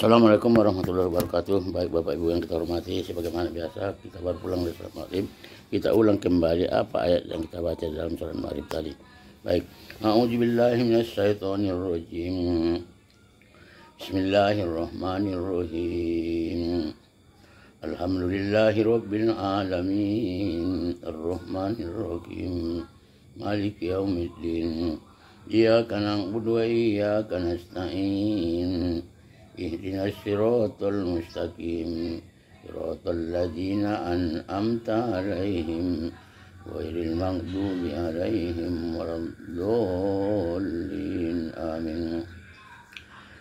Assalamualaikum warahmatullahi wabarakatuh Baik Bapak Ibu yang kita hormati Sebagaimana biasa kita baru pulang dari sholat Maghrib Kita ulang kembali apa ayat yang kita baca dalam surat Maghrib tadi Baik A'udzubillahiminasyaitonirrojim Bismillahirrahmanirrahim Alhamdulillahi Rabbil Alamin Ar-Rahmanirrahim Maliki Yaumiddin Iyaka na'budu wa iyaka nasta'in اهدنا الصراط المستقيم صراط الذين أنعمت عليهم غير المغضوب عليهم ولا الضالين آمين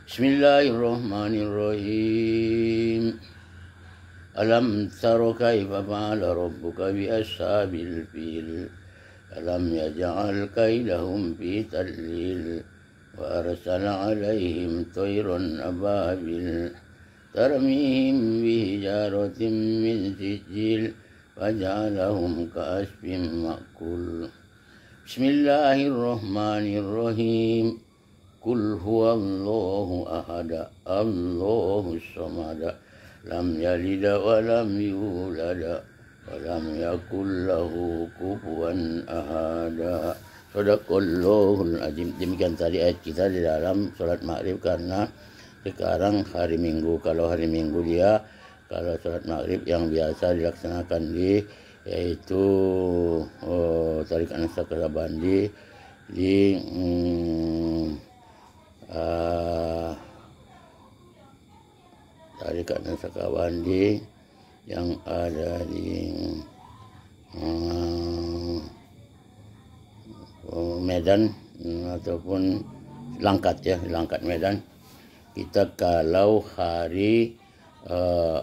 بسم الله الرحمن الرحيم ألم تر كيف فعل ربك بأصحاب الفيل ألم يجعل كيدهم في تدليل وأرسل عليهم طير أبابل ترميهم بحجارة من سجيل فجعلهم كأسف مأكول بسم الله الرحمن الرحيم قل هو الله أحد الله الصمد لم يلد ولم يولد ولم يكن له كفوا أحد Sadaqallahul azim. Demikian tadi ayat kita di dalam sholat maghrib karena sekarang hari Minggu. Kalau hari Minggu dia kalau sholat maghrib yang biasa dilaksanakan di yaitu oh, tarik anasakara bandi di tari uh, tarik bandi yang ada di hmm, Medan hmm, ataupun Langkat ya Langkat Medan kita kalau hari uh,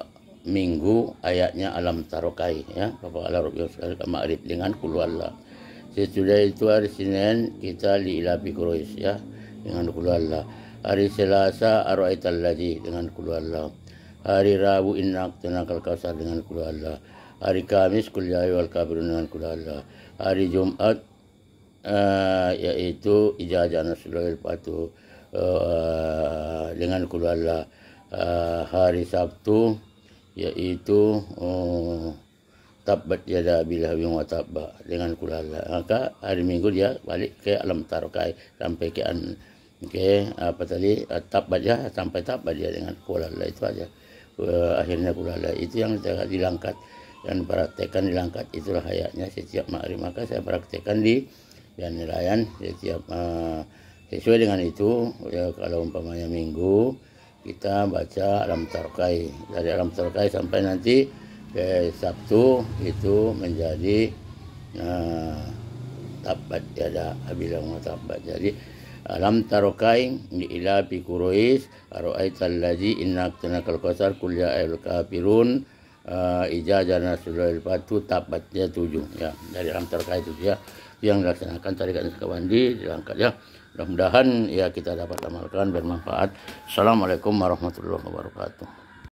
Minggu ayatnya alam tarokai ya Bapa Allah Rabbil Ma'rif dengan kulwallah sesudah itu hari Senin kita liilapi Quraisy ya dengan kulwallah hari Selasa arwaital lagi dengan kulwallah hari Rabu inak tanakal kausar dengan kulwallah hari Kamis kuliah ya wal kabirun dengan kulwallah hari Jumat uh, yaitu ijazah Nasrul Fatu uh, dengan keluarga uh, eh, hari Sabtu yaitu uh, tabat yada bila wa tabba dengan keluarga maka hari Minggu dia balik ke alam tarokai sampai ke an apa tadi tabat jah ya sampai tabat jah dengan kulala itu aja uh, akhirnya kulala itu yang dilangkat dan praktekan dilangkat itulah hayatnya setiap makrif maka saya praktekan di dan nelayan setiap ya, uh, eh, sesuai dengan itu ya kalau umpamanya minggu kita baca alam tarkai dari alam tarkai sampai nanti ke Sabtu itu menjadi uh, eh, tabat ya ada bilang tabat jadi alam tarokai di ila fi kurois aroaital ladzi innak tanakal qasar kulya ayul kafirun uh, eh, ijazah nasulul fatu tabatnya tujuh ya dari alam tarokai itu ya yang dilaksanakan tarikat Sekawandi diangkat ya mudah-mudahan ya kita dapat amalkan bermanfaat assalamualaikum warahmatullahi wabarakatuh